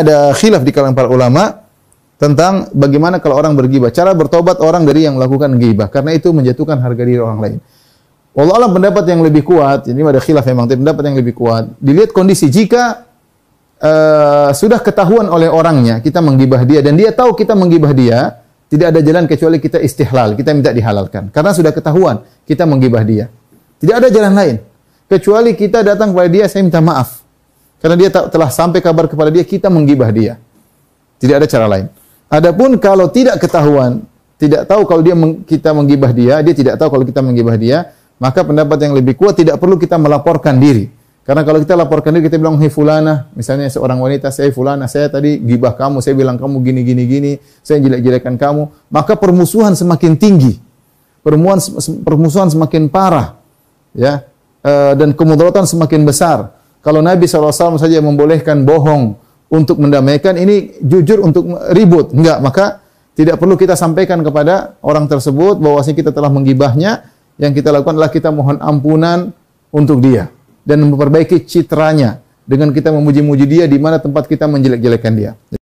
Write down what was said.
ada khilaf di kalangan para ulama tentang bagaimana kalau orang bergibah, cara bertobat orang dari yang melakukan ghibah, karena itu menjatuhkan harga diri orang lain. Allah alam pendapat yang lebih kuat, ini ada khilaf memang, tapi pendapat yang lebih kuat, dilihat kondisi jika uh, sudah ketahuan oleh orangnya kita menggibah dia dan dia tahu kita menggibah dia, tidak ada jalan kecuali kita istihlal, kita minta dihalalkan karena sudah ketahuan kita menggibah dia. Tidak ada jalan lain kecuali kita datang kepada dia saya minta maaf. Karena dia telah sampai kabar kepada dia, kita menggibah dia. Tidak ada cara lain. Adapun kalau tidak ketahuan, tidak tahu kalau dia meng, kita menggibah dia, dia tidak tahu kalau kita menggibah dia, maka pendapat yang lebih kuat tidak perlu kita melaporkan diri. Karena kalau kita laporkan diri, kita bilang, hei fulana, misalnya seorang wanita, saya fulana, saya tadi gibah kamu, saya bilang kamu gini, gini, gini, saya jelek-jelekan kamu, maka permusuhan semakin tinggi. Permusuhan, permusuhan semakin parah. ya e, Dan kemudaratan semakin besar kalau Nabi SAW saja membolehkan bohong untuk mendamaikan, ini jujur untuk ribut. Enggak, maka tidak perlu kita sampaikan kepada orang tersebut bahwasanya kita telah menggibahnya. Yang kita lakukan adalah kita mohon ampunan untuk dia dan memperbaiki citranya dengan kita memuji-muji dia di mana tempat kita menjelek-jelekan dia.